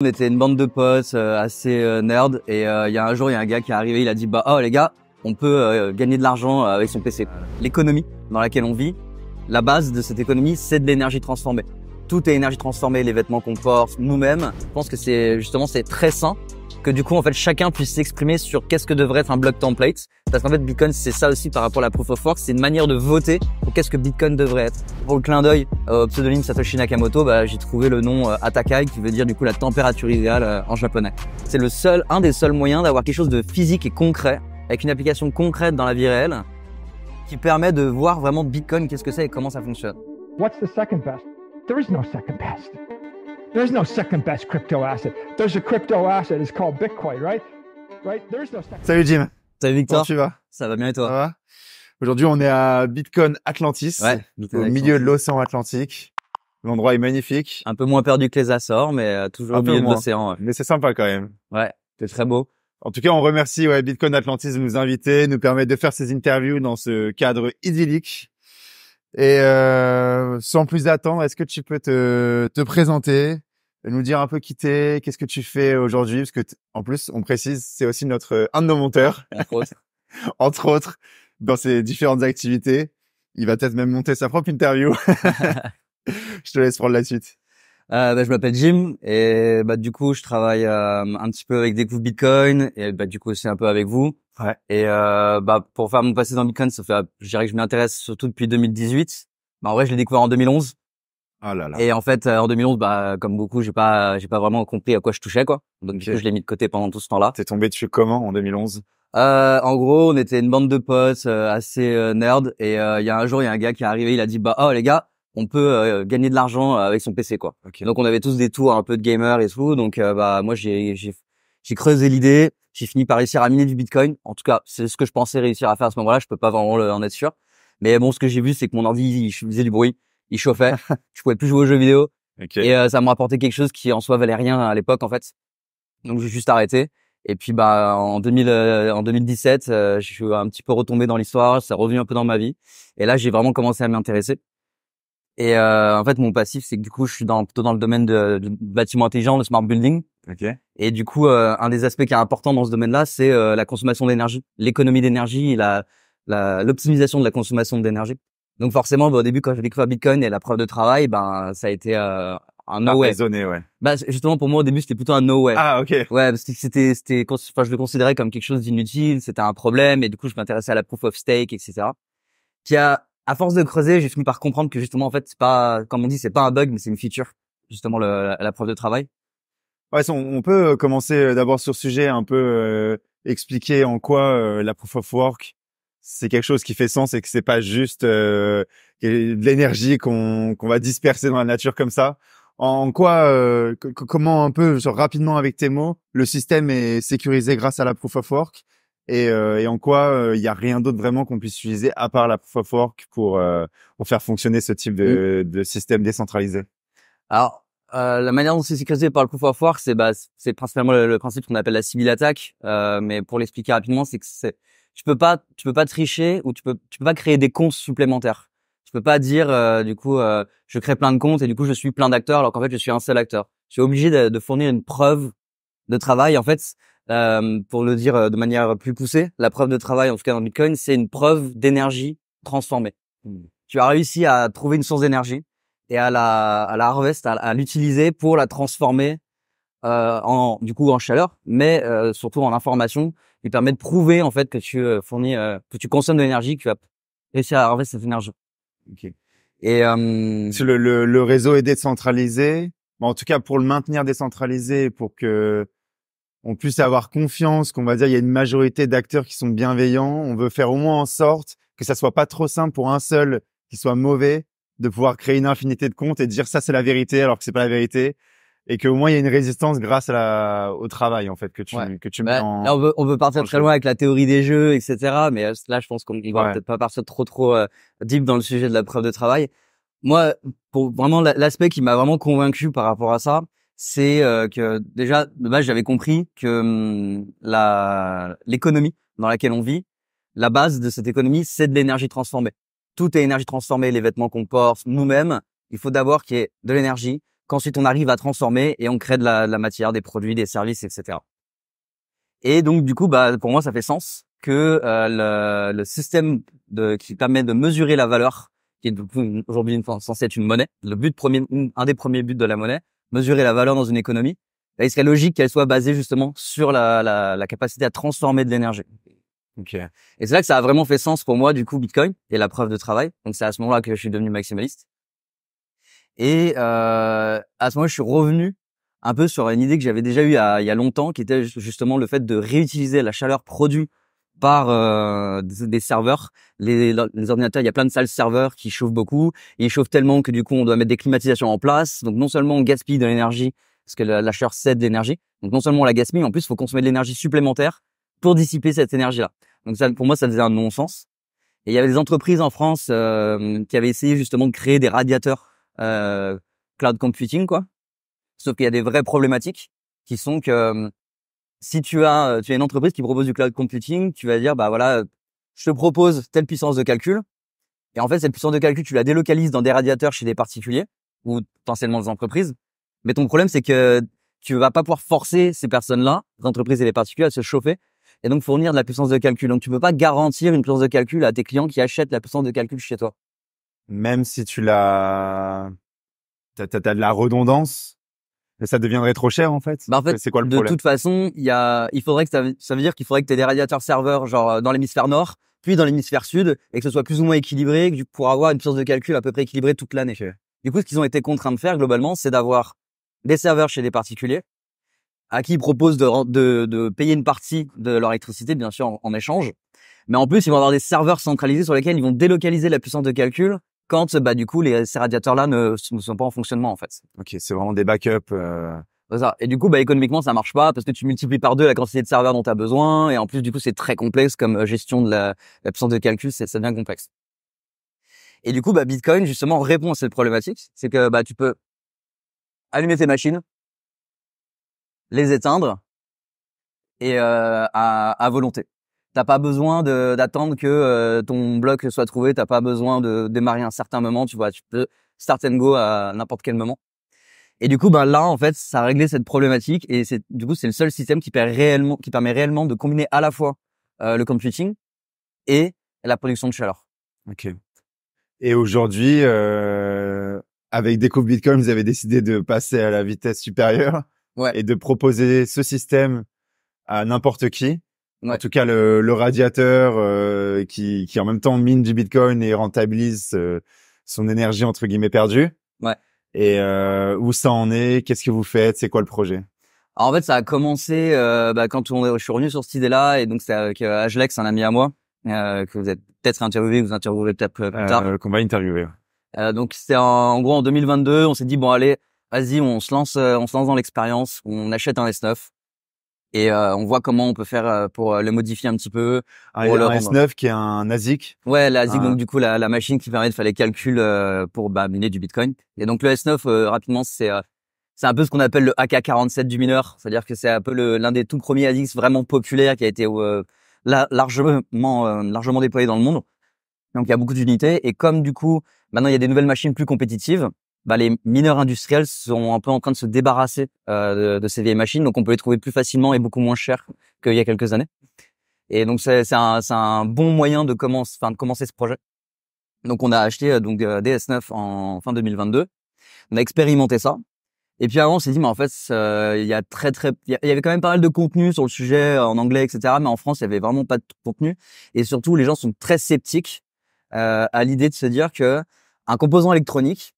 On était une bande de potes euh, assez euh, nerd et euh, il y a un jour il y a un gars qui est arrivé, il a dit bah oh les gars, on peut euh, gagner de l'argent avec son PC. L'économie dans laquelle on vit, la base de cette économie, c'est de l'énergie transformée. Tout est énergie transformée, les vêtements qu'on porte, nous-mêmes. Je pense que c'est justement c'est très sain que du coup en fait chacun puisse s'exprimer sur qu'est-ce que devrait être un block template parce qu'en fait Bitcoin c'est ça aussi par rapport à la proof of work c'est une manière de voter pour qu'est-ce que Bitcoin devrait être pour le clin d'œil au pseudonyme Satoshi Nakamoto bah, j'ai trouvé le nom euh, Atakai qui veut dire du coup la température idéale euh, en japonais c'est le seul un des seuls moyens d'avoir quelque chose de physique et concret avec une application concrète dans la vie réelle qui permet de voir vraiment Bitcoin qu'est-ce que c'est et comment ça fonctionne What's the second best? There is no second best. There's no second best crypto asset. There's a crypto asset. It's called Bitcoin, right? Right? There's no Salut Jim. Salut Victor. Comment tu vas Ça va bien et toi Ça va Aujourd'hui, on est à Bitcoin Atlantis, au milieu de l'océan Atlantique. L'endroit est magnifique. Un peu moins perdu que les Açores, mais euh, toujours Un au milieu de l'océan. Mais c'est sympa quand même. Ouais, c'est très beau. En tout cas, on remercie ouais, Bitcoin Atlantis de nous inviter, nous permettre de faire ces interviews dans ce cadre idyllique. Et euh, sans plus attendre, est-ce que tu peux te, te présenter, nous dire un peu qui t'es, qu'est-ce que tu fais aujourd'hui, parce que en plus, on précise, c'est aussi notre euh, un de nos monteurs, entre autres, dans ses différentes activités. Il va peut-être même monter sa propre interview. je te laisse prendre la suite. Euh, bah, je m'appelle Jim et bah du coup je travaille euh, un petit peu avec Découvre Bitcoin et bah du coup c'est un peu avec vous. Ouais. Et euh, bah pour faire mon passé dans Bitcoin, ça fait je dirais que je m'intéresse surtout depuis 2018. Bah en vrai je l'ai découvert en 2011 ah là là. Et en fait, euh, en 2011, bah, comme beaucoup, j'ai pas, j'ai pas vraiment compris à quoi je touchais, quoi. Donc je l'ai mis de côté pendant tout ce temps-là. T'es tombé dessus comment en 2011 euh, En gros, on était une bande de potes euh, assez euh, nerd, et euh, il y a un jour, il y a un gars qui est arrivé, il a dit, bah oh les gars, on peut gagner de l'argent avec son PC, quoi. Donc on avait tous des tours un peu de gamer et tout. Donc bah moi, j'ai, j'ai creusé l'idée, j'ai fini par réussir à miner du Bitcoin. En tout cas, c'est ce que je pensais réussir à faire à ce moment-là. Je peux pas vraiment en être sûr. Mais bon, ce que j'ai vu, c'est que mon envie faisait du bruit il chauffait, je pouvais plus jouer aux jeux vidéo. Et euh, ça me rapportait quelque chose qui en soi valait rien à l'époque en fait. Donc j'ai juste arrêté. Et puis bah en 2000, euh, en 2017, euh, je suis un petit peu retombé dans l'histoire, ça revient un peu dans ma vie. Et là j'ai vraiment commencé à m'intéresser. Et en fait mon passif c'est que du coup je suis dans, plutôt dans le domaine de, bâtiment intelligent, le smart building. Et du coup un des aspects qui est important dans ce domaine-là c'est la consommation d'énergie, l'économie d'énergie, la l'optimisation de la consommation d'énergie. Donc forcément, bah, au début, quand j'ai découvert Bitcoin et la preuve de travail, ben ça a été euh, un no way. Raisonné, ouais. Bah justement pour moi au début c'était plutôt un no way. Ah ok. Ouais parce que c'était c'était enfin je le considérais comme quelque chose d'inutile, c'était un problème et du coup je m'intéressais à la proof of stake etc. Puis à, à force de creuser j'ai fini par comprendre que justement en fait c'est pas comme on dit c'est pas un bug mais c'est une feature justement la, preuve de travail. Ouais on, peut euh, commencer euh, d'abord sur ce sujet un peu expliquer en quoi la proof of work c'est quelque chose qui fait sens et que c'est pas juste euh, de l'énergie qu'on qu'on va disperser dans la nature comme ça. En quoi, euh, comment un peu genre, rapidement avec tes mots, le système est sécurisé grâce à la proof of work et, euh, en quoi il y a rien d'autre vraiment qu'on puisse utiliser à part la proof of work pour pour faire fonctionner ce type de, mmh. de système décentralisé. Alors la manière dont c'est sécurisé par le proof of work, c'est bah, c'est principalement le, principe qu'on appelle la civil attack. mais pour l'expliquer rapidement, c'est que c'est tu peux pas, tu peux pas tricher ou tu peux, tu peux pas créer des comptes supplémentaires. Tu peux pas dire, euh, du coup, euh, je crée plein de comptes et du coup, je suis plein d'acteurs alors qu'en fait, je suis un seul acteur. Tu suis obligé de, fournir une preuve de travail. En fait, euh, pour le dire de manière plus poussée, la preuve de travail, en tout cas dans Bitcoin, c'est une preuve d'énergie transformée. Tu as réussi à trouver une source d'énergie et à la, à la harvest, à, l'utiliser pour la transformer en, du coup, en chaleur, mais surtout en information il permet de prouver en fait que tu euh, fournis, euh, que tu consommes de l'énergie, que tu vas réussir à cette énergie. Ok. Et euh, le, le, réseau est décentralisé. Bon, en tout cas, pour le maintenir décentralisé, pour que on puisse avoir confiance, qu'on va dire il y a une majorité d'acteurs qui sont bienveillants. On veut faire au moins en sorte que ça soit pas trop simple pour un seul qui soit mauvais de pouvoir créer une infinité de comptes et de dire ça c'est la vérité alors que c'est pas la vérité et qu'au moins il y a une résistance grâce à la, au travail en fait que tu que tu mets bah, on veut on veut partir très loin avec la théorie des jeux etc mais euh, là je pense qu'on va peut-être pas partir trop trop euh, deep dans le sujet de la preuve de travail moi pour vraiment l'aspect qui m'a vraiment convaincu par rapport à ça c'est euh, que déjà de base j'avais compris que hmm, la l'économie dans laquelle on vit la base de cette économie c'est de l'énergie transformée tout est énergie transformée les vêtements qu'on porte nous-mêmes il faut d'abord qu'il y ait de l'énergie qu'ensuite on arrive à transformer et on crée de la, la, matière, des produits, des services, etc. Et donc du coup, bah, pour moi, ça fait sens que euh, le, le, système de, qui permet de mesurer la valeur, qui est aujourd'hui censé être une monnaie, le but premier, un des premiers buts de la monnaie, mesurer la valeur dans une économie, bah, il serait logique qu'elle soit basée justement sur la, la, la capacité à transformer de l'énergie. Okay. Et c'est là que ça a vraiment fait sens pour moi, du coup, Bitcoin et la preuve de travail. Donc c'est à ce moment-là que je suis devenu maximaliste. Et euh, à ce moment, là je suis revenu un peu sur une idée que j'avais déjà eue il y, a, il y a longtemps, qui était justement le fait de réutiliser la chaleur produite par euh, des serveurs. Les, ordinateurs, il y a plein de salles serveurs qui chauffent beaucoup. ils chauffent tellement que du coup, on doit mettre des climatisations en place. Donc non seulement on gaspille de l'énergie, parce que la, la chaleur cède l'énergie. Donc non seulement on la gaspille, en plus, il faut consommer de l'énergie supplémentaire pour dissiper cette énergie-là. Donc ça, pour moi, ça faisait un non-sens. Et il y avait des entreprises en France euh, qui avaient essayé justement de créer des radiateurs euh, cloud computing, quoi. Sauf qu'il y a des vraies problématiques qui sont que euh, si tu as, euh, tu as une entreprise qui propose du cloud computing, tu vas dire, bah voilà, je te propose telle puissance de calcul. Et en fait, cette puissance de calcul, tu la délocalises dans des radiateurs chez des particuliers ou potentiellement des entreprises. Mais ton problème, c'est que tu vas pas pouvoir forcer ces personnes-là, les entreprises et les particuliers, à se chauffer et donc fournir de la puissance de calcul. Donc tu peux pas garantir une puissance de calcul à tes clients qui achètent la puissance de calcul chez toi même si tu l'as, t'as, t'as, de la redondance, ça deviendrait trop cher en fait. Bah, en fait, c'est quoi le de De toute façon, il y a, il faudrait que ça, veut dire qu'il faudrait que t'aies des radiateurs serveurs genre euh, dans l'hémisphère nord, puis dans l'hémisphère sud, et que ce soit plus ou moins équilibré, pour avoir une source de calcul à peu près équilibrée toute l'année. Du coup, ce qu'ils ont été contraints de faire globalement, c'est d'avoir des serveurs chez des particuliers à qui ils proposent de, de, de payer une partie de leur électricité, bien sûr, en échange. Mais en plus, ils vont avoir des serveurs centralisés sur lesquels ils vont délocaliser la puissance de calcul quand bah du coup les, ces radiateurs là ne, sont pas en fonctionnement en fait. Ok, c'est vraiment des backups. Euh... Et du coup, bah, économiquement, ça marche pas parce que tu multiplies par deux la quantité de serveurs dont tu as besoin. Et en plus, du coup, c'est très complexe comme euh, gestion de l'absence de calcul, ça devient complexe. Et du coup, bah, Bitcoin, justement, répond à cette problématique. C'est que bah, tu peux allumer tes machines, les éteindre et euh, à volonté. T'as pas besoin d'attendre que euh, ton bloc soit trouvé. T'as pas besoin de démarrer à un certain moment. Tu vois, tu peux start and go à n'importe quel moment. Et du coup, ben là, en fait, ça a réglé cette problématique. Et c'est du coup, c'est le seul système qui permet réellement, qui permet réellement de combiner à la fois euh, le computing et la production de chaleur. Ok. Et aujourd'hui, euh, avec Découvre Bitcoin, vous avez décidé de passer à la vitesse supérieure et de proposer ce système à n'importe qui. En tout cas, le, le radiateur euh, qui, qui en même temps mine du Bitcoin et rentabilise euh, son énergie entre guillemets perdue. Ouais. Et euh, où ça en est Qu'est-ce que vous faites C'est quoi le projet En fait, ça a commencé euh, bah, quand on est, je suis revenu sur cette idée-là et donc c'est avec Ajlex, un ami à moi que vous êtes peut-être interviewé, vous interviewez peut-être plus tard. Qu'on va interviewer. donc c'était en, en, gros en 2022, on s'est dit bon allez, vas-y, on se lance, on se lance dans l'expérience, on achète un S9 et euh, on voit comment on peut faire euh, pour euh, le modifier un petit peu. Ah, il y a S9 qui est un ASIC. Ouais, l'ASIC, ah. donc du coup la, la, machine qui permet de faire les calculs pour bah, miner du Bitcoin. Et donc le S9, rapidement, c'est c'est un peu ce qu'on appelle le AK-47 du mineur, c'est-à-dire que c'est un peu l'un des tout premiers ASICs vraiment populaires qui a été largement largement déployé dans le monde. Donc il y a beaucoup d'unités et comme du coup maintenant il y a des nouvelles machines plus compétitives, bah, les mineurs industriels sont un peu en train de se débarrasser euh, de, ces vieilles machines, donc on peut les trouver plus facilement et beaucoup moins cher qu'il y a quelques années. Et donc c'est un, un, bon moyen de, enfin de commencer ce projet. Donc on a acheté euh, donc euh, DS9 en fin 2022. On a expérimenté ça. Et puis avant, on s'est dit, mais en fait, euh, il y a très très, il y, avait quand même pas mal de contenu sur le sujet en anglais, etc. Mais en France, il y avait vraiment pas de contenu. Et surtout, les gens sont très sceptiques euh, à l'idée de se dire que un composant électronique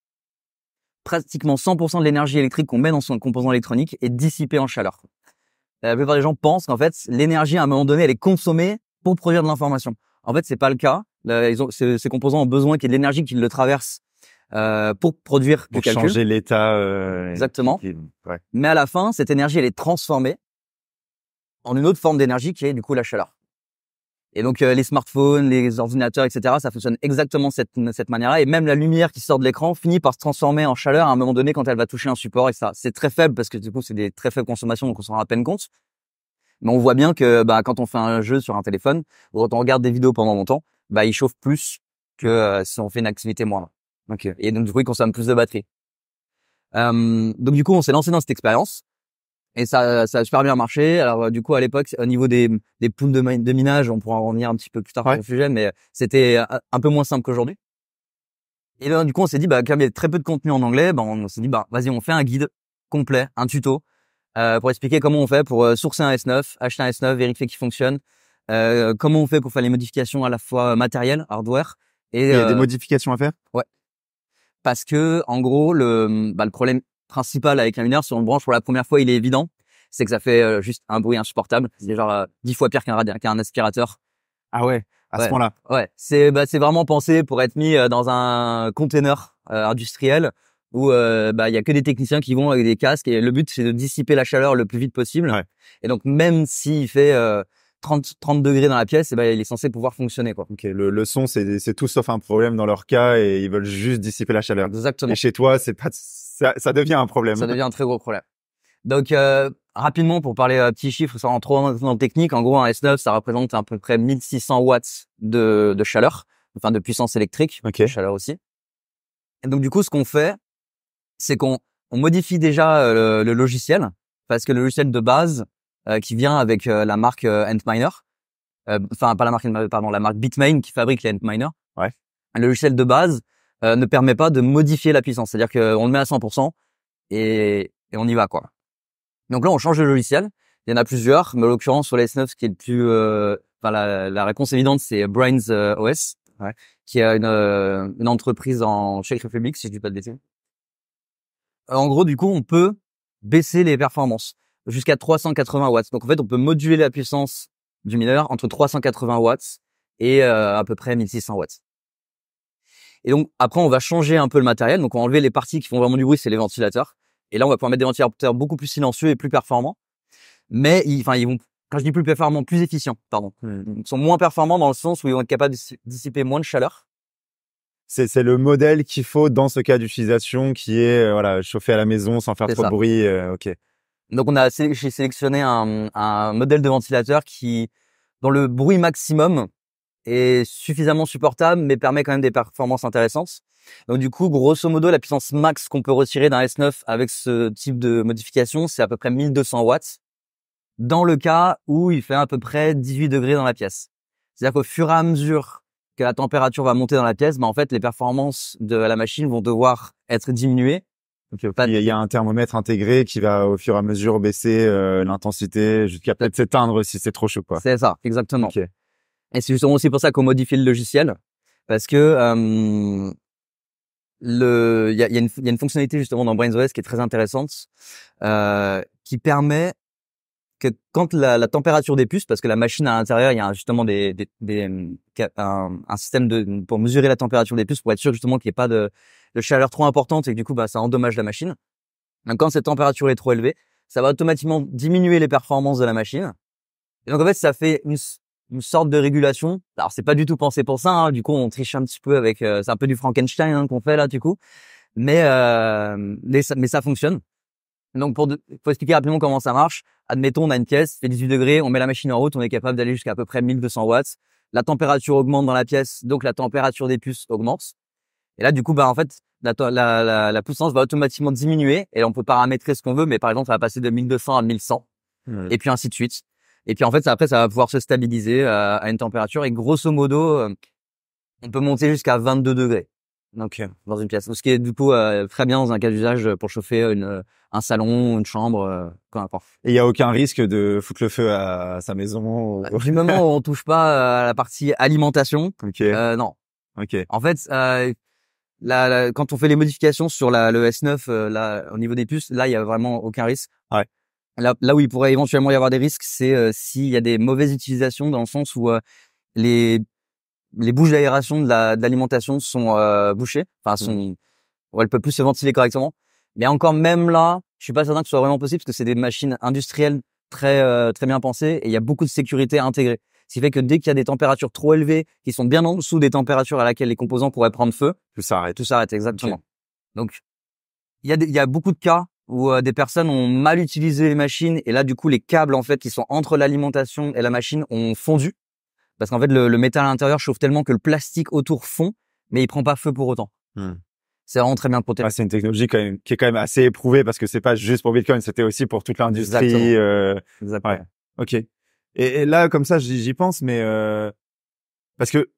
pratiquement 100% de l'énergie électrique qu'on met dans son composant électronique est dissipée en chaleur. Euh, la plupart des gens pensent qu'en fait, l'énergie à un moment donné, elle est consommée pour produire de l'information. En fait, c'est pas le cas. ces, composants ont besoin qu'il y ait de l'énergie qui le traverse euh, pour produire pour du Pour changer l'état. Euh, Exactement. Mais à la fin, cette énergie, elle est transformée en une autre forme d'énergie qui est du coup la chaleur. Et donc euh, les smartphones, les ordinateurs, etc., ça fonctionne exactement cette cette manière-là. Et même la lumière qui sort de l'écran finit par se transformer en chaleur à un moment donné quand elle va toucher un support. Et ça, c'est très faible parce que du coup, c'est des très faibles consommations, donc on s'en rend à peine compte. Mais on voit bien que bah, quand on fait un jeu sur un téléphone ou quand on regarde des vidéos pendant longtemps, bah, il chauffe plus que euh, si on fait une activité moindre. Donc, euh, et donc du coup, il consomme plus de batterie. Euh, donc du coup, on s'est lancé dans cette expérience. Et ça, ça a super bien marché. Alors euh, du coup, à l'époque, au niveau des, des de, minage, on pourra en revenir un petit peu plus tard sur le sujet, mais euh, c'était euh, un peu moins simple qu'aujourd'hui. Et là, ben, du coup, on s'est dit, bah, comme il y a très peu de contenu en anglais, bah, on s'est dit, bah, vas-y, on fait un guide complet, un tuto, euh, pour expliquer comment on fait pour sourcer un S9, acheter un S9, vérifier qu'il fonctionne, euh, comment on fait pour faire les modifications à la fois matérielles, hardware. Et, il y a des modifications à faire Ouais. Parce que, en gros, le, bah, le problème principal avec un mineur sur une branche pour la première fois, il est évident, c'est que ça fait euh, juste un bruit insupportable. C'est genre euh, dix fois pire qu'un qu'un aspirateur. Ah ouais, à ce moment là Ouais, c'est bah, c'est vraiment pensé pour être mis euh, dans un container industriel où bah il y a que des techniciens qui vont avec des casques et le but c'est de dissiper la chaleur le plus vite possible. Et donc même s'il fait 30, 30 degrés dans la pièce, et ben, il est censé pouvoir fonctionner. Quoi. Okay, le, le son, c'est tout sauf un problème dans leur cas et ils veulent juste dissiper la chaleur. Exactement. Et chez toi, c'est pas, ça, ça, devient un problème. Ça devient un très gros problème. Donc, euh, rapidement, pour parler euh, petits chiffres, sans rentrer trop dans le technique, en gros, un S9, ça représente à peu près 1600 watts de, de chaleur, enfin de puissance électrique, chaleur aussi. Et donc, du coup, ce qu'on fait, c'est qu'on on modifie déjà euh, le logiciel, parce que le logiciel de base, euh, qui vient avec euh, la marque euh, Antminer. Enfin, pas la marque pardon, la marque Bitmain qui fabrique les Antminer. Ouais. Le logiciel de base ne permet pas de modifier la puissance. C'est-à-dire qu'on le met à 100% et, et on y va, quoi. Donc là, on change de logiciel. Il y en a plusieurs, mais en l'occurrence, sur les S9, ce qui est le plus... Enfin, la, la, réponse évidente, c'est Brains OS, ouais. qui est une, une entreprise en Czech République, si je dis pas de bêtises. En gros, du coup, on peut baisser les performances jusqu'à 380 watts. Donc en fait, on peut moduler la puissance du mineur entre 380 watts et euh, à peu près 1600 watts. Et donc après, on va changer un peu le matériel. Donc on va enlever les parties qui font vraiment du bruit, c'est les ventilateurs. Et là, on va pouvoir mettre des ventilateurs beaucoup plus silencieux et plus performants. Mais enfin, ils vont, quand je dis plus performants, plus efficients, pardon. Hmm. Ils sont moins performants dans le sens où ils vont être capables de dissiper moins de chaleur. C'est c'est le modèle qu'il faut dans ce cas d'utilisation qui est euh, voilà chauffer à la maison sans faire trop de bruit. Euh, ok. Donc on a j'ai sélectionné un, modèle de ventilateur qui, dans le bruit maximum est suffisamment supportable, mais permet quand même des performances intéressantes. Donc du coup, grosso modo, la puissance max qu'on peut retirer d'un S9 avec ce type de modification, c'est à peu près 1200 watts, dans le cas où il fait à peu près 18 degrés dans la pièce. C'est-à-dire qu'au fur et à mesure que la température va monter dans la pièce, mais bah, en fait, les performances de la machine vont devoir être diminuées il y a un thermomètre intégré qui va au fur et à mesure baisser euh, l'intensité jusqu'à peut-être s'éteindre si c'est trop chaud. C'est ça, exactement. Et c'est justement aussi pour ça qu'on modifie le logiciel, parce que le il y a, y, a y a, une fonctionnalité justement dans BrainOS qui est très intéressante, euh, qui permet que quand la, la, température des puces, parce que la machine à l'intérieur, il y a justement des, des, un, un, système de, pour mesurer la température des puces pour être sûr justement qu'il n'y ait pas de de chaleur trop importante et que du coup, bah, ça endommage la machine. Donc, quand cette température est trop élevée, ça va automatiquement diminuer les performances de la machine. Et donc, en fait, ça fait une, sorte de régulation. Alors, c'est pas du tout pensé pour ça. Hein. Du coup, on triche un petit peu avec, euh, c'est un peu du Frankenstein hein, qu'on fait là, du coup. Mais, euh, mais, ça, fonctionne. Donc, pour expliquer rapidement comment ça marche. Admettons, on a une pièce, fait 18 degrés, on met la machine en route, on est capable d'aller jusqu'à à peu près 1200 watts. La température augmente dans la pièce, donc la température des puces augmente. Et là, du coup, bah, en fait, la, la, la, puissance va automatiquement diminuer et on peut paramétrer ce qu'on veut, mais par exemple, ça va passer de 1200 à 1100 et puis ainsi de suite. Et puis en fait, ça, après, ça va pouvoir se stabiliser euh, à, une température et grosso modo, euh, on peut monter jusqu'à 22 degrés. Donc, euh, dans une pièce. Ce qui est du coup très bien dans un cas d'usage pour chauffer une, un salon, une chambre, euh, peu importe. Et il n'y a aucun risque de foutre le feu à, sa maison bah, Du moment où on touche pas à la partie alimentation, euh, non. Ok. En fait, quand on fait les modifications sur la, le S9, euh, là, au niveau des puces, là, il y a vraiment aucun risque. Ouais. Là, là où il pourrait éventuellement y avoir des risques, c'est euh, s'il y a des mauvaises utilisations dans le sens où euh, les les bouches d'aération de l'alimentation sont bouchées, enfin mmh. sont, où peuvent plus se ventiler correctement. Mais encore même là, je suis pas certain que ce soit vraiment possible parce que c'est des machines industrielles très très bien pensées et il y a beaucoup de sécurité intégrée. Ce qui fait que dès qu'il y a des températures trop élevées, qui sont bien en dessous des températures à laquelle les composants pourraient prendre feu, tout s'arrête. Tout s'arrête, exactement. Donc, il y, a y a beaucoup de cas où euh, des personnes ont mal utilisé les machines et là, du coup, les câbles en fait qui sont entre l'alimentation et la machine ont fondu parce qu'en fait, le, métal à l'intérieur chauffe tellement que le plastique autour fond, mais il prend pas feu pour autant. Hmm. c'est vraiment très bien protégé. Ah, c'est une technologie qui est quand même assez éprouvée parce que c'est pas juste pour Bitcoin, c'était aussi pour toute l'industrie. Euh... Ouais. Ok. Et, là, comme ça, j'y pense, mais euh, parce que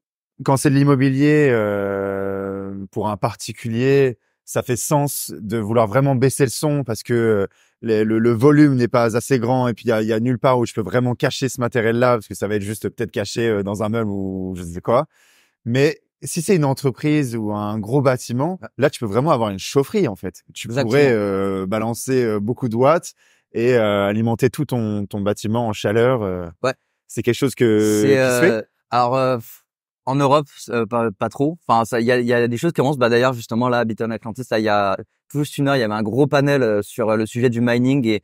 quand c'est de l'immobilier euh, pour un particulier, ça fait sens de vouloir vraiment baisser le son parce que euh, le, volume n'est pas assez grand et puis il y a, nulle part où je peux vraiment cacher ce matériel-là parce que ça va être juste peut-être caché dans un meuble ou je sais quoi. Mais si c'est une entreprise ou un gros bâtiment, ah. là, tu peux vraiment avoir une chaufferie, en fait. Tu pourrais balancer beaucoup de watts et euh, alimenter tout ton, ton bâtiment en chaleur. Euh, ouais. C'est quelque chose que qui se fait euh, Alors en Europe, pas, pas, trop. Enfin, il y a, y a, des choses qui commencent. Bah d'ailleurs justement là, Biton Atlantis, il y a plus une heure, il y avait un gros panel sur le sujet du mining et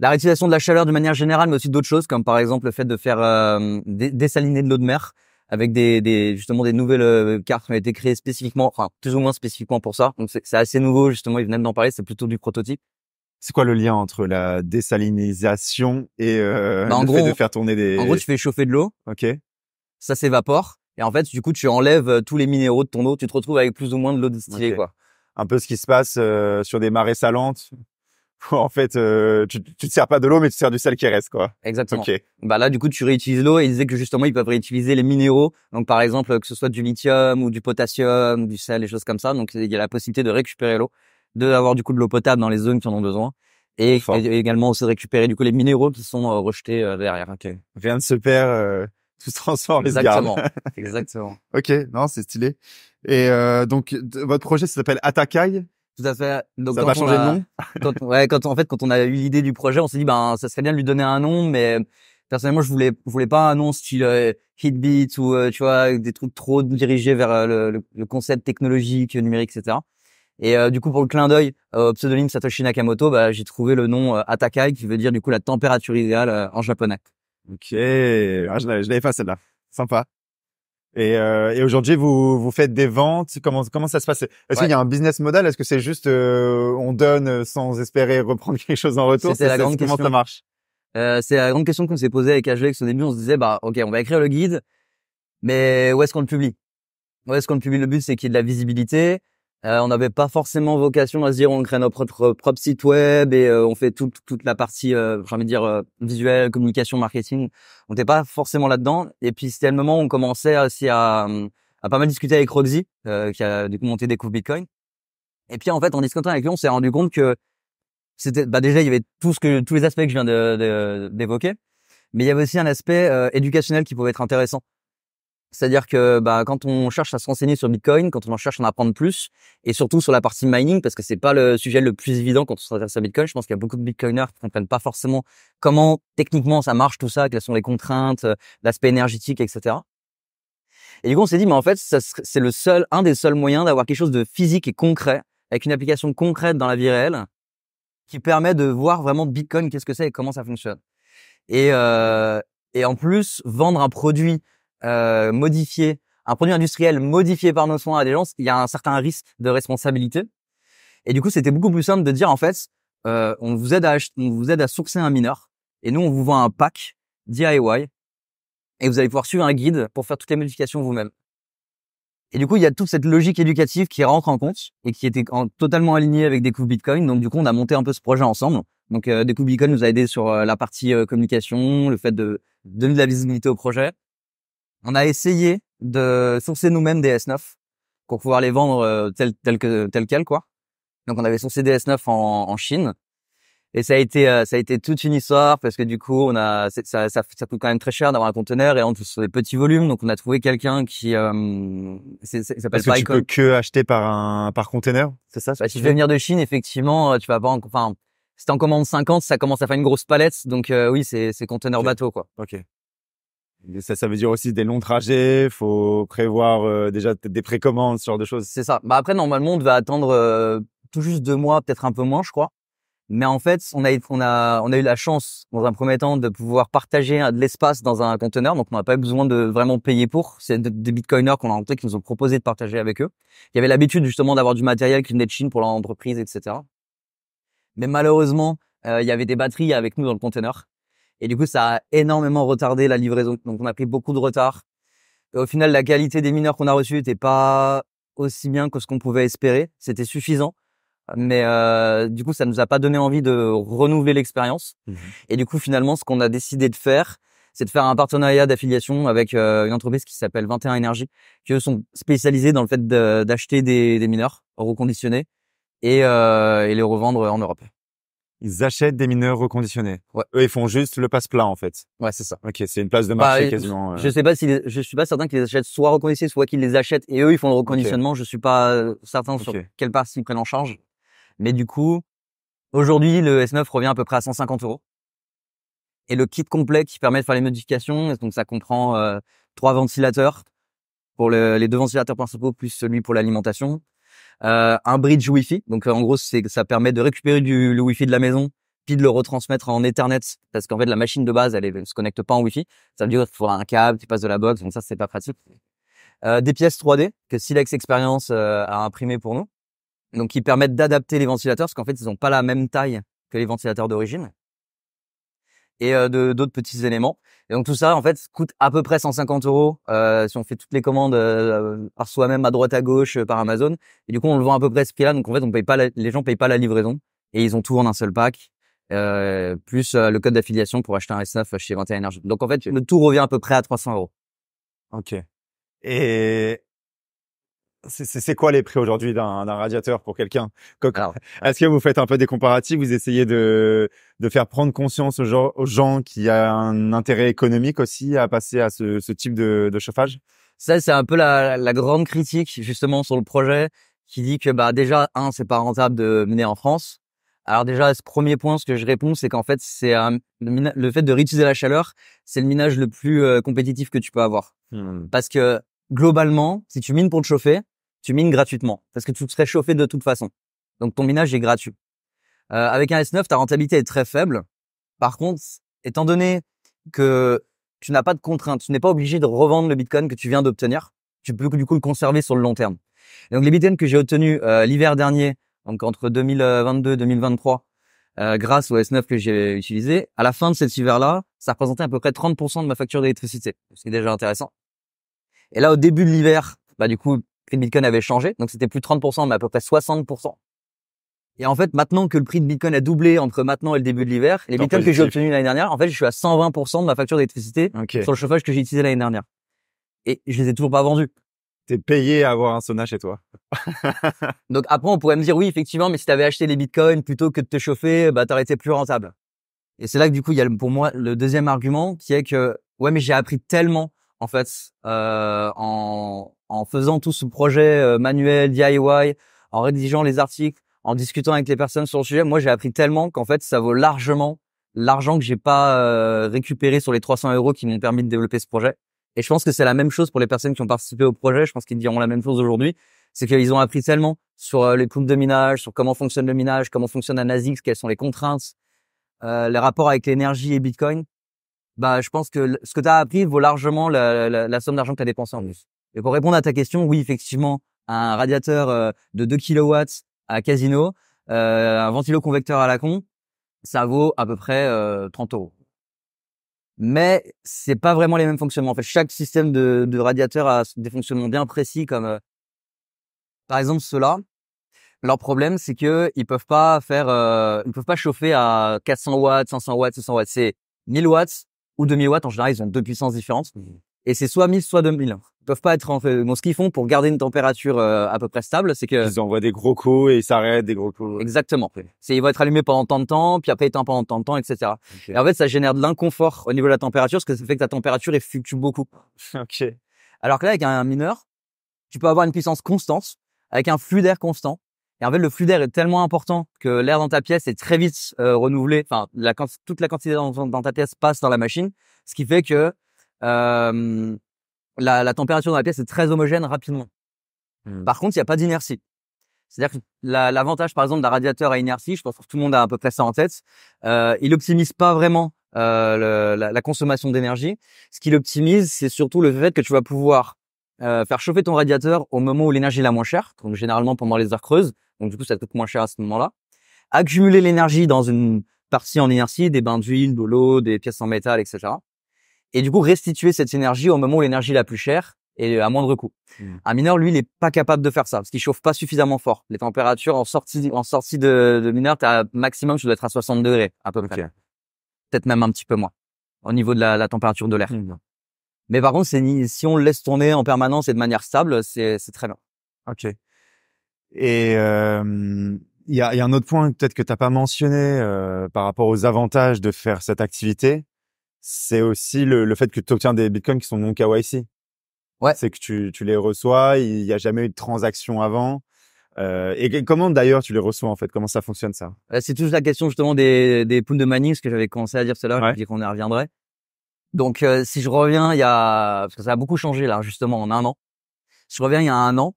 la réutilisation de la chaleur de manière générale, mais aussi d'autres choses, comme par exemple le fait de faire euh, dessaliner de l'eau de mer avec des, des, justement des nouvelles cartes qui ont été créées spécifiquement, enfin plus ou moins spécifiquement pour ça. Donc c'est assez nouveau justement, ils venaient d'en parler, c'est plutôt du prototype. C'est quoi le lien entre la désalinisation et euh, bah, le fait de faire tourner des... En gros, tu fais chauffer de l'eau. Ok. Ça s'évapore. Et en fait, du coup, tu enlèves euh, tous les minéraux de ton eau. Tu te retrouves avec plus ou moins de l'eau distillée, quoi. Un peu ce qui se passe euh, sur des marées salantes. en fait, euh, tu, tu te sers pas de l'eau, mais tu te sers du sel qui reste, quoi. Exactement. Bah là, du coup, tu réutilises l'eau et ils disaient que justement, ils peuvent réutiliser les minéraux. Donc, par exemple, que ce soit du lithium ou du potassium, du sel, des choses comme ça. Donc, il y a la possibilité de récupérer l'eau. De avoir du coup de l'eau potable dans les zones qui en ont besoin. Et, également aussi de récupérer du coup les minéraux qui sont euh, rejetés euh, derrière. Okay. Rien se perd, euh, tout se transforme. Exactement. Exactement. ok, non, c'est stylé. Et donc votre projet ça s'appelle Atakai. Tout à fait. Donc, ça va changer de nom. Quand, ouais, quand en fait, quand on a eu l'idée du projet, on s'est dit, ben, ça serait bien de lui donner un nom, mais personnellement, je voulais, voulais pas un nom style euh, Hitbeat ou tu vois des trucs trop dirigés vers le, le, concept technologique, numérique, etc. Et euh, du coup, pour le clin d'œil euh, au pseudonyme Satoshi Nakamoto, bah, j'ai trouvé le nom euh, Atakai, qui veut dire du coup la température idéale en japonais. Ok, ah, je l'avais pas celle-là. Sympa. Et, et aujourd'hui, vous, vous faites des ventes. Comment, comment ça se passe Est-ce qu'il y a un business model Est-ce que c'est juste on donne sans espérer reprendre quelque chose en retour C'est la grande question. Comment ça marche euh, C'est la grande question qu'on s'est posée avec HVX au début. On se disait, bah ok, on va écrire le guide, mais où est-ce qu'on le publie Où est-ce qu'on le publie Le but, c'est qu'il y ait de la visibilité. Euh, on n'avait pas forcément vocation à se dire on crée notre propre, propre site web et euh, on fait toute toute la partie, euh, dire, visuelle, communication, marketing. On n'était pas forcément là-dedans. Et puis c'était le moment où on commençait aussi à, à pas mal discuter avec Roxy, qui a du coup monté des coups Bitcoin. Et puis en fait, en discutant avec lui, on s'est rendu compte que c'était bah déjà il y avait tout ce que tous les aspects que je viens d'évoquer, de, d'évoquer mais il y avait aussi un aspect éducationnel qui pouvait être intéressant. C'est-à-dire que bah, quand on cherche à se renseigner sur Bitcoin, quand on cherche à en apprendre plus, et surtout sur la partie mining, parce que c'est pas le sujet le plus évident quand on s'intéresse à Bitcoin, je pense qu'il y a beaucoup de Bitcoiners qui comprennent pas forcément comment techniquement ça marche tout ça, quelles sont les contraintes, euh, l'aspect énergétique, etc. Et du coup, on s'est dit, mais en fait, c'est le seul, un des seuls moyens d'avoir quelque chose de physique et concret, avec une application concrète dans la vie réelle, qui permet de voir vraiment Bitcoin, qu'est-ce que c'est et comment ça fonctionne. Et, euh, et en plus, vendre un produit euh, modifier un produit industriel modifié par nos soins à des gens, il y a un certain risque de responsabilité. Et du coup, c'était beaucoup plus simple de dire en fait, euh, on vous aide à on vous aide à sourcer un mineur et nous on vous vend un pack DIY et vous allez pouvoir suivre un guide pour faire toutes les modifications vous-même. Et du coup, il y a toute cette logique éducative qui rentre en compte et qui était totalement alignée avec Découvre Bitcoin. Donc du coup, on a monté un peu ce projet ensemble. Donc euh, Bitcoin nous a aidé sur euh, la partie euh, communication, le fait de donner de la visibilité au projet, on a essayé de sourcer nous-mêmes des S9 pour pouvoir les vendre tel, euh, tel que tel quel quoi. Donc on avait sourcé des S9 en, en Chine et ça a été euh, ça a été toute une histoire parce que du coup on a ça, ça, ça coûte quand même très cher d'avoir un conteneur et on trouve des petits volumes donc on a trouvé quelqu'un qui euh, Parce que tu peux que acheter par un par conteneur c'est ça. si je vais venir de Chine effectivement euh, tu vas pas en, enfin c'est en commande 50 ça commence à faire une grosse palette donc oui c'est c'est conteneur bateau quoi. Ok. Ça, ça veut dire aussi des longs trajets, faut prévoir euh, déjà des précommandes, ce genre de choses. C'est ça. Bah après, normalement, on devait attendre euh, tout juste deux mois, peut-être un peu moins, je crois. Mais en fait, on a, on a, on a eu la chance, dans un premier temps, de pouvoir partager de l'espace dans un conteneur. Donc, on n'a pas eu besoin de vraiment payer pour. C'est des bitcoiners qu'on a rencontrés qui nous ont proposé de partager avec eux. Il y avait l'habitude, justement, d'avoir du matériel qui venait de Chine pour entreprise, etc. Mais malheureusement, euh, il y avait des batteries avec nous dans le conteneur. Et du coup, ça a énormément retardé la livraison. Donc, on a pris beaucoup de retard. au final, la qualité des mineurs qu'on a reçus n'était pas aussi bien que ce qu'on pouvait espérer. C'était suffisant. Mais euh, du coup, ça nous a pas donné envie de renouveler l'expérience. Mmh et du coup, finalement, ce qu'on a décidé de faire, c'est de faire un partenariat d'affiliation avec euh, une entreprise qui s'appelle 21 Énergie, qui sont spécialisés dans le fait d'acheter des, mineurs reconditionnés et, euh, et les revendre en Europe ils achètent des mineurs reconditionnés. Ouais. Eux, ils font juste le passe-plat en fait. Ouais, c'est ça. Ok, c'est une place de bah, marché quasiment. Euh. Je sais pas si je suis pas certain qu'ils achètent soit reconditionnés, soit qu'ils les achètent et eux ils font le reconditionnement. Je Je suis pas euh, certain sur quelle part ils prennent en charge. Mais du coup, aujourd'hui, le S9 revient à peu près à 150 euros. Et le kit complet qui permet de faire les modifications, donc ça comprend euh, trois ventilateurs pour les deux ventilateurs principaux plus celui pour l'alimentation, euh, un bridge wifi, Donc euh, en gros, c'est ça permet de récupérer du, le wi de la maison puis de le retransmettre en Ethernet parce qu'en fait la machine de base elle, elle, se connecte pas en wifi Ça veut dire qu'il faudra un câble qui passe de la box. Donc ça c'est pas pratique. Euh, des pièces 3D que Silex Experience a imprimées pour nous, donc qui permettent d'adapter les ventilateurs parce qu'en fait ils n'ont pas la même taille que les ventilateurs d'origine et euh, de d'autres petits éléments. Et donc tout ça, en fait, coûte à peu près 150 euros euh, si on fait toutes les commandes euh, par soi-même, à droite, à gauche, par Amazon. Et du coup, on le vend à peu près ce prix-là. Donc en fait, on paye pas les gens payent pas la livraison et ils ont tout en un seul pack. Euh, plus le code d'affiliation pour acheter un S9 chez 21 Energy. Donc en fait, le tout revient à peu près à 300 euros. Ok. Et c'est quoi les prix aujourd'hui d'un radiateur pour quelqu'un Est-ce que vous faites un peu des comparatifs Vous essayez de, faire prendre conscience aux gens, qui a un intérêt économique aussi à passer à ce, type de, chauffage Ça, c'est un peu la, grande critique justement sur le projet qui dit que bah déjà un, c'est pas rentable de mener en France. Alors déjà, ce premier point, ce que je réponds, c'est qu'en fait, c'est le, fait de réutiliser la chaleur, c'est le minage le plus euh, compétitif que tu peux avoir, hmm. parce que globalement, si tu mines pour te chauffer tu mines gratuitement parce que tu te serais chauffé de toute façon. Donc ton minage est gratuit. Euh, avec un S9, ta rentabilité est très faible. Par contre, étant donné que tu n'as pas de contraintes, tu n'es pas obligé de revendre le Bitcoin que tu viens d'obtenir, tu peux du coup le conserver sur le long terme. donc les Bitcoins que j'ai obtenus euh, l'hiver dernier, donc entre 2022 et 2023, euh, grâce au S9 que j'ai utilisé, à la fin de cet hiver-là, ça représentait à peu près 30% de ma facture d'électricité, ce qui est déjà intéressant. Et là, au début de l'hiver, bah du coup, prix Bitcoin avait changé. Donc c'était plus 30%, mais à peu près 60%. Et en fait, maintenant que le prix de Bitcoin a doublé entre maintenant et le début de l'hiver, les Bitcoins que j'ai obtenus l'année dernière, en fait, je suis à 120% de ma facture d'électricité sur le chauffage que j'ai utilisé l'année dernière. Et je les ai toujours pas vendus. T'es payé à avoir un sauna chez toi. Donc après, on pourrait me dire, oui, effectivement, mais si t'avais acheté les Bitcoins plutôt que de te chauffer, bah, t'aurais été plus rentable. Et c'est là que, du coup, il y a pour moi le deuxième argument qui est que, ouais, mais j'ai appris tellement en fait, euh, en, faisant tout ce projet euh, manuel, DIY, en rédigeant les articles, en discutant avec les personnes sur le sujet, moi j'ai appris tellement qu'en fait ça vaut largement l'argent que j'ai pas euh, récupéré sur les 300 euros qui m'ont permis de développer ce projet. Et je pense que c'est la même chose pour les personnes qui ont participé au projet. Je pense qu'ils diront la même chose aujourd'hui. C'est qu'ils ont appris tellement sur les coûts de minage, sur comment fonctionne le minage, comment fonctionne un quelles sont les contraintes, les rapports avec l'énergie et Bitcoin, bah, je pense que ce que tu as appris vaut largement la, la, la somme d'argent que tu as dépensé en plus. Et pour répondre à ta question, oui, effectivement, un radiateur euh, de 2 kW à casino, euh, un ventilo convecteur à la con, ça vaut à peu près euh, 30 euros. Mais c'est pas vraiment les mêmes fonctionnements. En fait, chaque système de, de radiateur a des fonctionnements bien précis, comme euh, par exemple ceux-là. Leur problème, c'est que ils peuvent pas faire, euh, ils peuvent pas chauffer à 400 watts, 500 watts, 600 watts. C'est 1000 watts, ou 2000 watts. En général, ils ont deux puissances différentes. Mmh. Et c'est soit 1000, soit 2000. Ils peuvent pas être en fait. ce qu'ils font pour garder une température euh, à peu près stable, c'est que. Ils envoient des gros coups et ils s'arrêtent des gros coups. Exactement. C'est, ils vont être allumés pendant tant de temps, puis après éteints pendant tant de temps, etc. Et en fait, ça génère de l'inconfort au niveau de la température, parce que ça fait que ta température, est fluctue beaucoup. ok. Alors que là, avec un mineur, tu peux avoir une puissance constante, avec un flux d'air constant, et en fait, le flux d'air est tellement important que l'air dans ta pièce est très vite euh, renouvelé. Enfin, la, toute la quantité dans, ta pièce passe dans la machine, ce qui fait que euh, la, la, température dans la pièce est très homogène rapidement. Mmh. Par contre, il n'y a pas d'inertie. C'est-à-dire que l'avantage, par exemple, d'un radiateur à inertie, je pense que tout le monde a à peu près ça en tête, euh, il optimise pas vraiment euh, la, la, consommation d'énergie. Ce qu'il optimise, c'est surtout le fait que tu vas pouvoir euh, faire chauffer ton radiateur au moment où l'énergie est la moins chère, donc généralement pendant les heures creuses, donc du coup, ça coûte moins cher à ce moment-là. Accumuler l'énergie dans une partie en inertie, des bains d'huile, de l'eau, des pièces en métal, etc. Et du coup, restituer cette énergie au moment où l'énergie la plus chère et à moindre coût. Mmh. Un mineur, lui, il n'est pas capable de faire ça parce qu'il chauffe pas suffisamment fort. Les températures en sortie, en sortie de, de mineur, as maximum, tu dois être à 60 degrés à peu près. Peut-être même un petit peu moins au niveau de la, température de l'air. Mmh, Mais par contre, si on laisse tourner en permanence et de manière stable, c'est très bien. Ok. Et euh, il y, a, y a, un autre point peut-être que tu n'as pas mentionné euh, par rapport aux avantages de faire cette activité, c'est aussi le, le, fait que tu obtiens des bitcoins qui sont non KYC. Ouais. C'est que tu, tu les reçois, il n'y a jamais eu de transaction avant. Euh, et comment d'ailleurs tu les reçois en fait Comment ça fonctionne ça euh, C'est toujours la question justement des, des de mining, ce que j'avais commencé à dire cela je' qu'on y reviendrait. Donc euh, si je reviens, il y a parce que ça a beaucoup changé là justement en un an. Si je reviens il y a un an,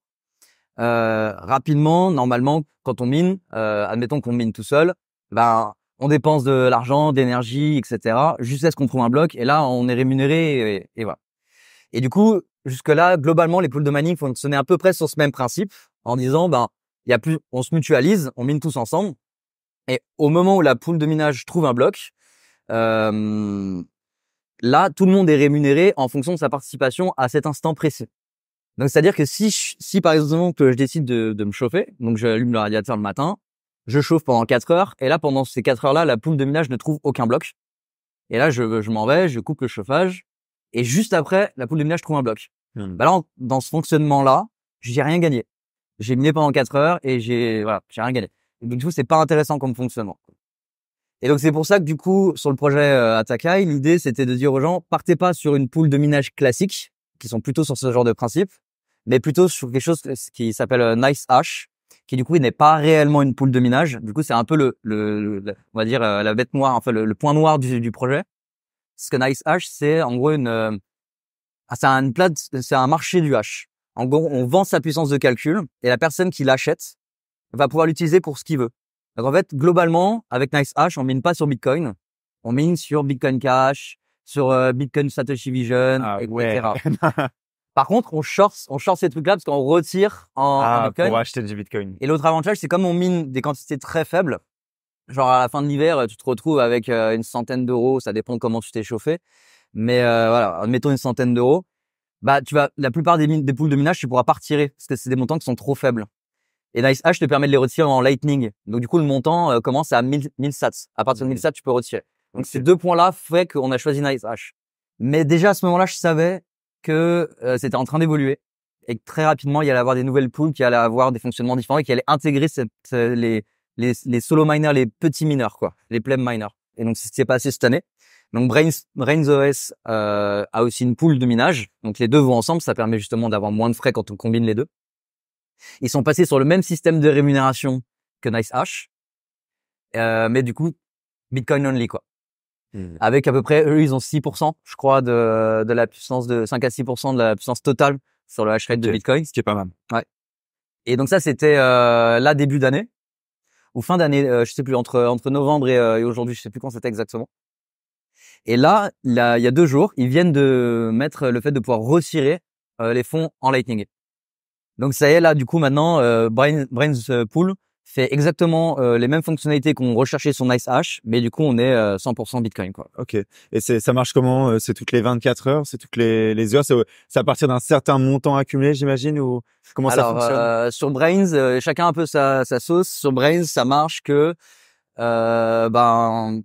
euh, rapidement, normalement, quand on mine, euh, admettons qu'on mine tout seul, ben on dépense de l'argent, d'énergie, etc. Jusqu'à ce qu'on trouve un bloc, et là on est rémunéré, et, voilà. Et du coup, jusque là, globalement, les poules de mining fonctionnaient à peu près sur ce même principe, en disant ben il y a plus, on se mutualise, on mine tous ensemble, et au moment où la poule de minage trouve un bloc, euh, là tout le monde est rémunéré en fonction de sa participation à cet instant précis. Donc c'est-à-dire que si, si par exemple je décide de, de me chauffer, donc j'allume le radiateur le matin, je chauffe pendant 4 heures, et là pendant ces 4 heures-là, la poule de minage ne trouve aucun bloc. Et là je, je m'en vais, je coupe le chauffage, et juste après, la poule de minage trouve un bloc. Mmh. Bah là, dans ce fonctionnement-là, j'ai rien gagné. J'ai miné pendant 4 heures et j'ai voilà, j'ai rien gagné. donc du coup, c'est pas intéressant comme fonctionnement. Et donc c'est pour ça que du coup, sur le projet euh, l'idée c'était de dire aux gens, partez pas sur une poule de minage classique, qui sont plutôt sur ce genre de principe, mais plutôt sur quelque chose qui s'appelle euh, Nice Hash, qui du coup n'est pas réellement une poule de minage. Du coup, c'est un peu le, le, on va dire euh, la bête noire, enfin le, point noir du, du projet. Parce que Nice Hash, c'est en gros une, euh, ah, c'est c'est un marché du hash. En gros, on vend sa puissance de calcul et la personne qui l'achète va pouvoir l'utiliser pour ce qu'il veut. Donc en fait, globalement, avec Nice Hash, on mine pas sur Bitcoin, on mine sur Bitcoin Cash, sur Bitcoin Satoshi Vision, ah etc. Par contre, on short, on short ces trucs-là parce qu'on retire en, ah, Bitcoin. pour acheter du Bitcoin. Et l'autre avantage, c'est comme on mine des quantités très faibles, genre à la fin de l'hiver, tu te retrouves avec euh, une centaine d'euros, ça dépend de comment tu t'es chauffé, mais euh, voilà, Mettons une centaine d'euros, bah tu vas, la plupart des, mines, des poules de minage, tu pourras pas retirer parce que c'est des montants qui sont trop faibles. Et NiceHash te permet de les retirer en Lightning. Donc du coup, le montant euh, commence à 1000, sats. À partir de 1000 sats, tu peux retirer. Donc ces deux points-là font qu'on a choisi NiceHash. Mais déjà à ce moment-là, je savais que euh, c'était en train d'évoluer et que très rapidement, il y allait avoir des nouvelles poules, qui allaient avoir des fonctionnements différents et qui allaient intégrer cette, euh, les, les, les solo miners, les petits mineurs, quoi, les plebs miners. Et donc, c'est ce qui passé cette année. Donc, Brains, OS euh, a aussi une poule de minage. Donc, les deux vont ensemble. Ça permet justement d'avoir moins de frais quand on combine les deux. Ils sont passés sur le même système de rémunération que NiceHash, euh, mais du coup, Bitcoin only, quoi. Hmm. Avec à peu près, eux, ils ont 6%, je crois, de, de la puissance de 5 à 6% de la puissance totale sur le hash rate de Bitcoin. Ce qui est pas mal. Ouais. Et donc ça, c'était euh, là début d'année ou fin d'année, euh, je sais plus entre entre novembre et, euh, aujourd'hui, je sais plus quand c'était exactement. Et là, là, il y a deux jours, ils viennent de mettre le fait de pouvoir retirer euh, les fonds en Lightning. Donc ça y est, là, du coup, maintenant, euh, Brains Pool, fait exactement euh, les mêmes fonctionnalités qu'on recherchait sur NiceHash, mais du coup, on est 100% euh, Bitcoin. Quoi. Ok. Et ça marche comment euh, C'est toutes les 24 heures C'est toutes les, les heures C'est à partir d'un certain montant accumulé, j'imagine ou Comment ça fonctionne euh, Sur Brains, chacun un peu sa, sauce. Sur Brains, ça marche que ben,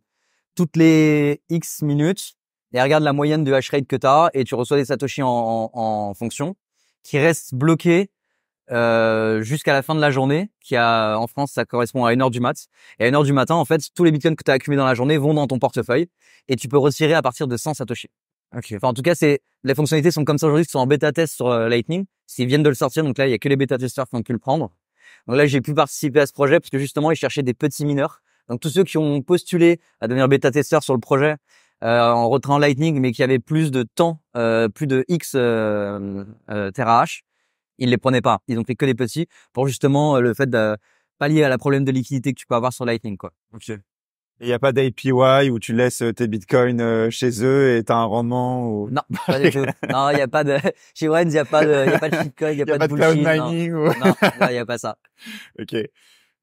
toutes les X minutes, et regarde la moyenne de hash rate que tu as et tu reçois des Satoshi en, en fonction qui restent bloqués euh, jusqu'à la fin de la journée, qui a en France ça correspond à 1h du mat. Et à 1h du matin, en fait, tous les bitcoins que tu as accumulés dans la journée vont dans ton portefeuille et tu peux retirer à partir de 100 satoshi. Enfin, en tout cas, les fonctionnalités sont comme ça aujourd'hui, qui sont en bêta test sur euh, Lightning. Ils viennent de le sortir, donc là, il y a que les bêta testeurs qui ont pu le prendre. Donc là, j'ai pu participer à ce projet parce que justement, ils cherchaient des petits mineurs. Donc tous ceux qui ont postulé à devenir bêta testeur sur le projet euh, en retrain Lightning, mais qui avaient plus de temps, euh, plus de X euh, ils les prenaient pas. Ils ont fait que les petits pour justement euh, le fait de pallier à la problème de liquidité que tu peux avoir sur Lightning, quoi. Ok. Il n'y a pas d'APY où tu laisses euh, tes bitcoins euh, chez eux et tu as un rendement ou... Non, pas du tout. Non, il n'y a pas de... Chez Wens, il n'y a pas de, il y a pas de shitcoin, il n'y a, pas de bullshit. cloud mining non. ou... il n'y a pas ça. Ok.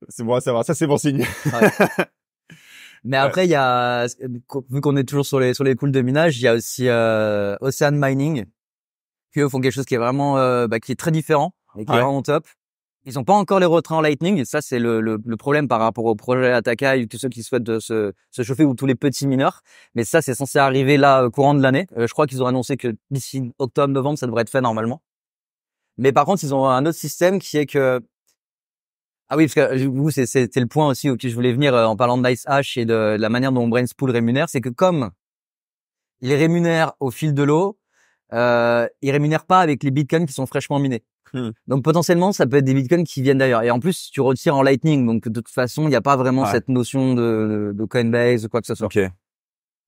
C'est bon à savoir. Ça, c'est bon signe. Mais après, il y a, vu qu'on est toujours sur les, sur les pools de minage, il y a aussi, Ocean Mining eux font quelque chose qui est vraiment euh, bah, qui est très différent et qui est vraiment top. Ils n'ont pas encore les retraits en Lightning. Et ça, c'est le, le, problème par rapport au projet Ataka et tous ceux qui souhaitent se, se chauffer ou tous les petits mineurs. Mais ça, c'est censé arriver là euh, courant de l'année. Euh, je crois qu'ils ont annoncé que d'ici octobre, novembre, ça devrait être fait normalement. Mais par contre, ils ont un autre système qui est que ah oui, parce que vous, c'était le point aussi auquel je voulais venir en parlant de Nice H et de, la manière dont Brainspool rémunère, c'est que comme il rémunère au fil de l'eau, euh, ils rémunèrent pas avec les bitcoins qui sont fraîchement minés. Hmm. Donc potentiellement, ça peut être des bitcoins qui viennent d'ailleurs. Et en plus, tu retires en Lightning, donc de toute façon, il n'y a pas vraiment cette notion de, de, Coinbase ou quoi que ce soit. Ok.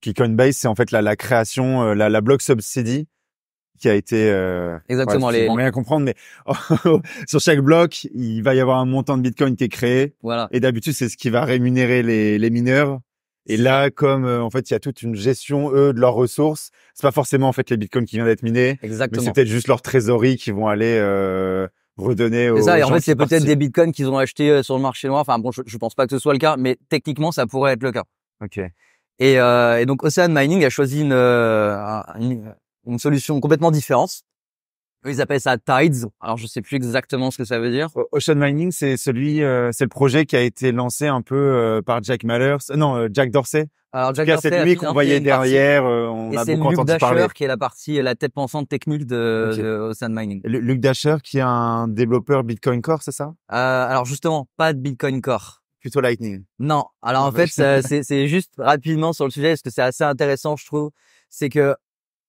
qui Coinbase, c'est en fait la, la création, euh, la, la block subsidy qui a été euh, exactement ouais, les rien comprendre mais sur chaque bloc il va y avoir un montant de bitcoin qui est créé voilà et d'habitude c'est ce qui va rémunérer les, les mineurs et là, comme euh, en fait, il y a toute une gestion eux de leurs ressources. C'est pas forcément en fait les bitcoins qui viennent d'être minés. Mais c'est peut-être juste leur trésorerie qui vont aller euh, redonner aux. C'est ça. Et en fait, c'est peut-être des bitcoins qu'ils ont achetés euh, sur le marché noir. Enfin bon, je, je pense pas que ce soit le cas, mais techniquement, ça pourrait être le cas. Ok. Et, euh, et donc Ocean Mining a choisi une, euh, une solution complètement différente ils appellent ça Tides. Alors, je sais plus exactement ce que ça veut dire. Ocean Mining, c'est celui, euh, c'est le projet qui a été lancé un peu euh, par Jack Mallers, euh, euh Jack Dorsey. Alors, Jack Dorsey, cette lui qu'on voyait derrière, on a beaucoup Luke Dasher qui est la partie, la tête pensante technique de, de Ocean Mining. Luc Luke Dasher, qui est un développeur Bitcoin Core, c'est ça Alors, justement, pas de Bitcoin Core. Plutôt Lightning. Non. Alors, en fait, bah, c'est juste rapidement sur le sujet, parce que c'est assez intéressant, je trouve. C'est que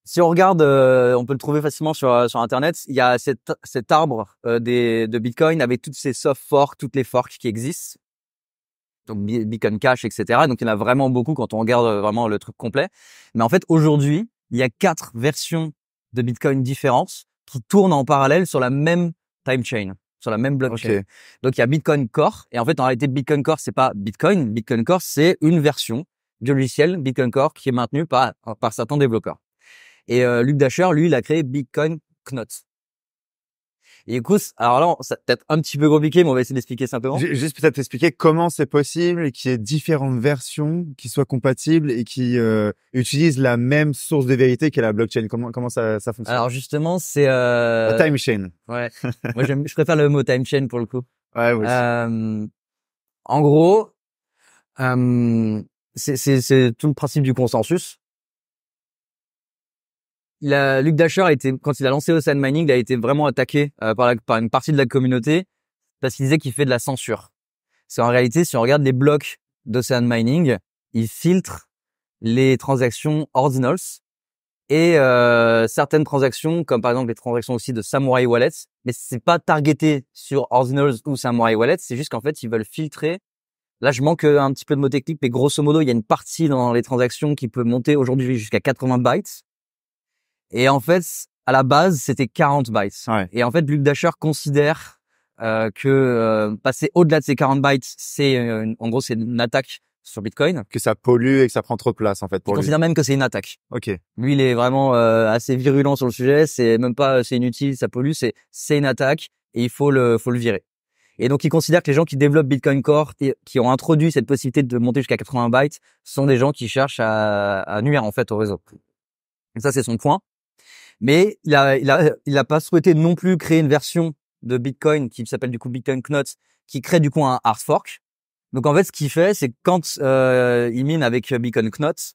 si on regarde, euh, on peut le trouver facilement sur, euh, sur Internet. Il y a cet, cet arbre euh, des, de Bitcoin avec toutes ces soft forks, toutes les forks qui existent. Donc Bitcoin Cash, etc. Donc il y en a vraiment beaucoup quand on regarde vraiment le truc complet. Mais en fait, aujourd'hui, il y a quatre versions de Bitcoin différentes qui tournent en parallèle sur la même time chain, sur la même blockchain. Donc il y a Bitcoin Core. Et en fait, en réalité, Bitcoin Core, c'est pas Bitcoin. Bitcoin Core, c'est une version du logiciel Bitcoin Core qui est maintenue par, par certains développeurs. Et euh, Luc Dasher, lui, il a créé Bitcoin Knot. Et coup, alors là, c'est peut-être un petit peu compliqué, mais on va essayer d'expliquer simplement. Juste peut-être expliquer comment c'est possible qu'il y ait différentes versions qui soient compatibles et qui euh, utilisent la même source de vérité qu'est la blockchain. Comment comment ça, ça fonctionne Alors justement, c'est euh... time chain. Ouais. Moi, je préfère le mot time chain pour le coup. Ouais. Oui. Euh, en gros, euh, c'est tout le principe du consensus la, Luc Dasher a été, quand il a lancé Ocean Mining, il a été vraiment attaqué euh, par, par une partie de la communauté parce qu'il disait qu'il fait de la censure. C'est en réalité, si on regarde les blocs d'Ocean Mining, il filtre les transactions ordinals et euh, certaines transactions, comme par exemple les transactions aussi de Samurai Wallets, mais c'est pas targeté sur ordinals ou Samurai Wallets, c'est juste qu'en fait ils veulent filtrer. Là, je manque euh, un petit peu de mots techniques, mais grosso modo, il y a une partie dans les transactions qui peut monter aujourd'hui jusqu'à 80 bytes et en fait, à la base, c'était 40 bytes. Et en fait, Luke Dasher considère euh, que euh, passer au-delà de ces 40 bytes, c'est euh, en gros c'est une attaque sur Bitcoin. Que ça pollue et que ça prend trop de place en fait. Pour il considère même que c'est une attaque. Ok. Lui, il est vraiment euh, assez virulent sur le sujet. C'est même pas c'est inutile, ça pollue, c'est c'est une attaque et il faut le faut le virer. Et donc, il considère que les gens qui développent Bitcoin Core, qui ont introduit cette possibilité de monter jusqu'à 80 bytes, sont des gens qui cherchent à, à nuire en fait au réseau. Et ça, c'est son point. Mais il a, il a, il a pas souhaité non plus créer une version de Bitcoin qui s'appelle du coup Bitcoin Knots, qui crée du coup un hard fork. Donc en fait, ce qu'il fait, c'est quand euh, il mine avec Bitcoin Knots,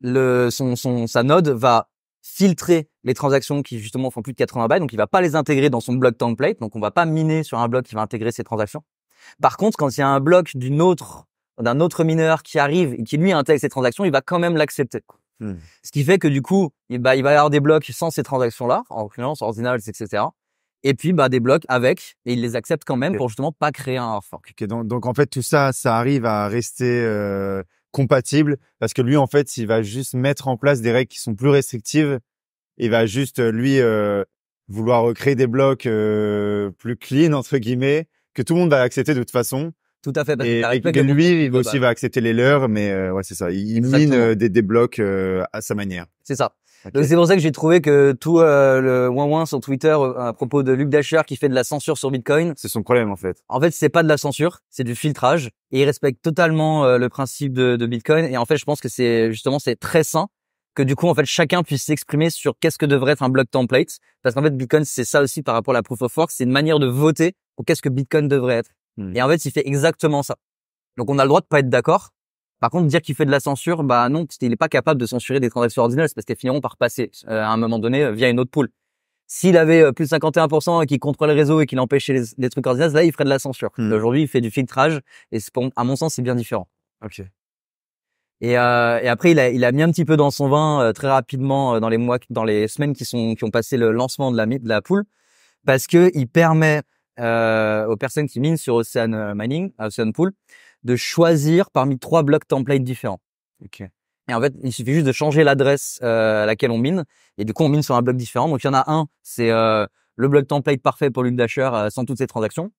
le, son, son, sa node va filtrer les transactions qui justement font plus de 80 bytes, donc il va pas les intégrer dans son bloc template, donc on va pas miner sur un bloc qui va intégrer ces transactions. Par contre, quand il y a un bloc d'une autre d'un autre mineur qui arrive et qui lui intègre ces transactions, il va quand même l'accepter. Hmm. Ce qui fait que du coup, bah, il, va y avoir des blocs sans ces transactions-là, en clients, ordinals, etc. Et puis bah, des blocs avec, et il les accepte quand même pour justement pas créer un fork. donc, en fait, tout ça, ça arrive à rester euh, compatible parce que lui, en fait, il va juste mettre en place des règles qui sont plus restrictives. Il va juste, euh, lui, euh, vouloir créer des blocs plus clean, entre guillemets, que tout le monde va accepter de toute façon tout à fait. Parce et, que, lui, il bah aussi va accepter les leurs, mais euh, ouais, c'est ça. Il mine euh, des, des blocs euh, à sa manière. C'est ça. Donc c'est pour ça que j'ai trouvé que tout le ouin ouin sur Twitter à propos de Luc Dasher qui fait de la censure sur Bitcoin. C'est son problème en fait. En fait, c'est pas de la censure, c'est du filtrage. Et il respecte totalement le principe de, de Bitcoin. Et en fait, je pense que c'est justement c'est très sain que du coup en fait chacun puisse s'exprimer sur qu'est-ce que devrait être un block template parce qu'en fait Bitcoin c'est ça aussi par rapport à la proof of work c'est une manière de voter pour qu'est-ce que Bitcoin devrait être Mmh. Et en fait, il fait exactement ça. Donc, on a le droit de pas être d'accord. Par contre, dire qu'il fait de la censure, bah non, il est n'est pas capable de censurer des transactions ordinales, parce qu'elles finiront par passer euh, à un moment donné euh, via une autre poule. S'il avait euh, plus de 51% et qu'il contrôlait le réseau et qu'il empêchait les, les trucs ordinales, là, il ferait de la censure. Mmh. Aujourd'hui, il fait du filtrage et à mon sens, c'est bien différent. Ok. Et, euh, et, après, il a, il a mis un petit peu dans son vin très rapidement dans les mois, dans les semaines qui sont qui ont passé le lancement de la de la poule, parce que il permet euh, aux personnes qui minent sur Ocean euh, Mining, Ocean Pool, de choisir parmi trois blocs templates différents. Et en fait, il suffit juste de changer l'adresse euh, à laquelle on mine, et du coup, on mine sur un bloc différent. Donc, il y en a un, c'est le bloc template parfait pour l'une sans toutes ces transactions.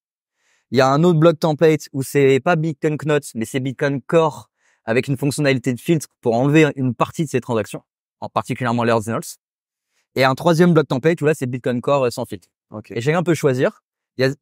Il y a un autre bloc template où c'est pas Bitcoin Knots, mais c'est Bitcoin Core avec une fonctionnalité de filtre pour enlever une partie de ces transactions, en particulièrement les Et un troisième bloc template où là, c'est Bitcoin Core sans filtre. Et chacun peut choisir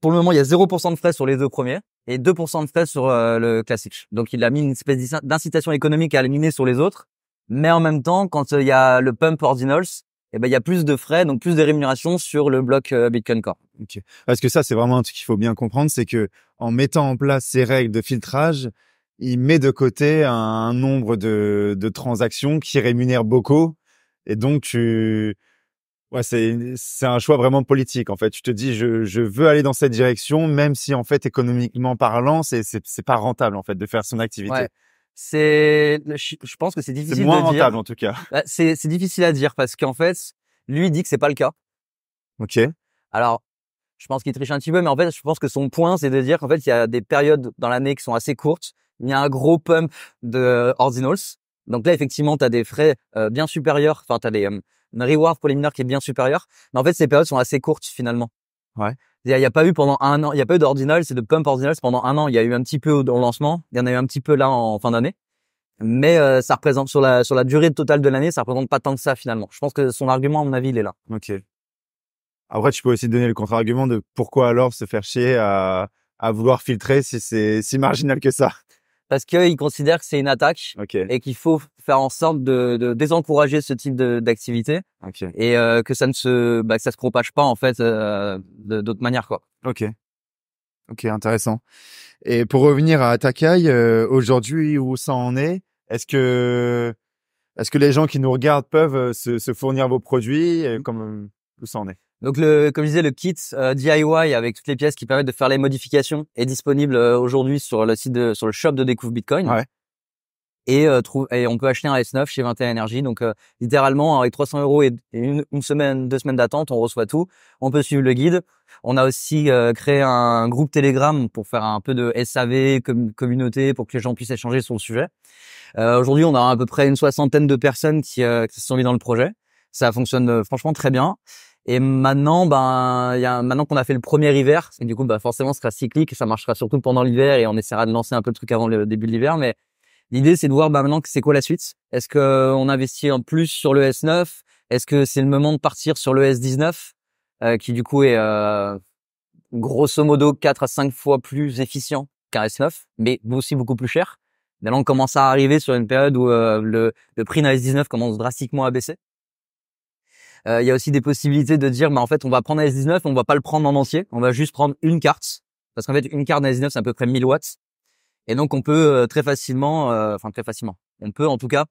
pour le moment, il y a 0% de frais sur les deux premiers et 2% de frais sur euh, le classique. Donc, il a mis une espèce d'incitation économique à éliminer sur les autres. Mais en même temps, quand euh, il y a le pump ordinals, eh ben, il y a plus de frais, donc plus de rémunération sur le bloc euh, Bitcoin Core. Okay. Parce que ça, c'est vraiment un truc qu'il faut bien comprendre, c'est que en mettant en place ces règles de filtrage, il met de côté un, nombre de, de transactions qui rémunèrent beaucoup. Et donc, tu, Ouais, c'est un choix vraiment politique en fait. Tu te dis je, je veux aller dans cette direction, même si en fait économiquement parlant, c'est c'est pas rentable en fait de faire son activité. C'est je, pense que c'est difficile. C'est moins rentable en tout cas. Bah, c'est c'est difficile à dire parce qu'en fait, lui dit que c'est pas le cas. Ok. Alors je pense qu'il triche un petit peu, mais en fait je pense que son point c'est de dire qu'en fait il y a des périodes dans l'année qui sont assez courtes. Il y a un gros pump de ordinals. Donc là effectivement tu as des frais euh, bien supérieurs. Enfin tu as des euh, une reward pour les mineurs qui est bien supérieure. Mais en fait, ces périodes sont assez courtes finalement. Ouais. Il n'y a pas eu pendant un an, il y a pas eu d'ordinal, c'est de pump ordinal pendant un an. Il y a eu un petit peu au, lancement, il y en a eu un petit peu là en fin d'année. Mais euh, ça représente sur la sur la durée totale de l'année, ça représente pas tant que ça finalement. Je pense que son argument, à mon avis, il est là. Ok. Après, tu peux aussi donner le contre-argument de pourquoi alors se faire chier à, à vouloir filtrer si c'est si marginal que ça parce qu'ils considèrent que c'est une attaque et qu'il faut faire en sorte de, désencourager ce type d'activité et euh, que ça ne se bah, ça se propage pas en fait euh, de d'autres manières quoi. Ok. Ok, intéressant. Et pour revenir à Atakai, euh, aujourd'hui où ça en est, est-ce que est-ce que les gens qui nous regardent peuvent se, se fournir vos produits mmh. comme où ça en est donc, le, comme je disais, le kit euh, DIY avec toutes les pièces qui permettent de faire les modifications est disponible euh, aujourd'hui sur le site, de, sur le shop de Découvre Bitcoin. Ouais. Et, euh, trouve, et on peut acheter un S9 chez 21 Energy. Donc, littéralement, hein, avec 300 euros et, une, semaine, deux semaines d'attente, on reçoit tout. On peut suivre le guide. On a aussi créé un groupe Telegram pour faire un peu de SAV, communauté, pour que les gens puissent échanger sur le sujet. aujourd'hui, on a à peu près une soixantaine de personnes qui, qui se sont mis dans le projet. Ça fonctionne franchement très bien. Et maintenant, ben, y a, maintenant qu'on a fait le premier hiver, et du coup, ben, forcément, ce sera cyclique, ça marchera surtout pendant l'hiver et on essaiera de lancer un peu le truc avant le début de l'hiver. Mais l'idée, c'est de voir ben, maintenant que c'est quoi la suite. Est-ce qu'on euh, investit en plus sur le S9 Est-ce que c'est le moment de partir sur le S19, euh, qui du coup est euh, grosso modo 4 à 5 fois plus efficient qu'un S9, mais aussi beaucoup plus cher. Maintenant, on commence à arriver sur une période où le, le prix d'un S19 commence drastiquement à baisser. Euh, il y a aussi des possibilités de dire, bah, en fait, on va prendre un S19, on va pas le prendre en entier, on va juste prendre une carte. Parce qu'en fait, une carte d'un S19, c'est à peu près 1000 watts. Et donc, on peut euh, très facilement, euh, enfin très facilement, on peut en tout cas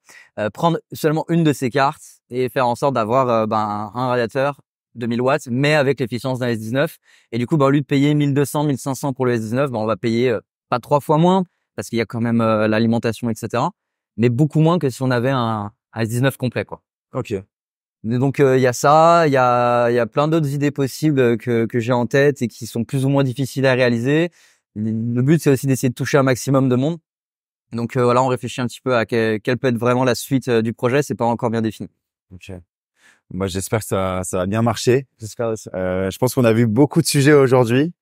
prendre seulement une de ces cartes et faire en sorte d'avoir ben, un radiateur de 1000 watts, mais avec l'efficience d'un S19. Et du coup, ben, au lieu de payer 1200, 1500 pour le S19, ben, bah, on va payer pas trois fois moins, parce qu'il y a quand même l'alimentation, etc. Mais beaucoup moins que si on avait un, un S19 complet. quoi. Ok. Donc il euh, y a ça, il y a, y a plein d'autres idées possibles euh, que, que j'ai en tête et qui sont plus ou moins difficiles à réaliser. Le but c'est aussi d'essayer de toucher un maximum de monde. Donc euh, voilà, on réfléchit un petit peu à quelle peut être vraiment la suite du projet. C'est pas encore bien défini. Okay. Moi, j'espère que ça, ça a bien marcher. J'espère aussi. je pense qu'on a vu beaucoup de sujets aujourd'hui.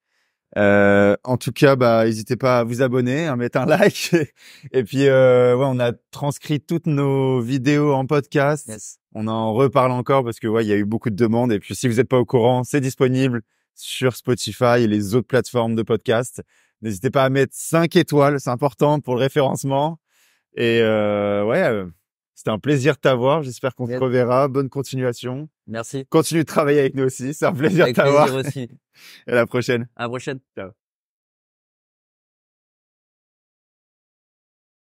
en tout cas, bah, n'hésitez pas à vous abonner, à mettre un like. et puis, ouais, on a transcrit toutes nos vidéos en podcast. On en reparle encore parce que ouais, il y a eu beaucoup de demandes. Et puis si vous n'êtes pas au courant, c'est disponible sur Spotify et les autres plateformes de podcast. N'hésitez pas à mettre 5 étoiles, c'est important pour le référencement. Et euh, ouais, euh, c'était un plaisir de t'avoir. J'espère qu'on te reverra. Bonne continuation. Merci. Continue de travailler avec nous aussi. C'est un plaisir de t'avoir. aussi. et à la prochaine. À la prochaine. Ciao.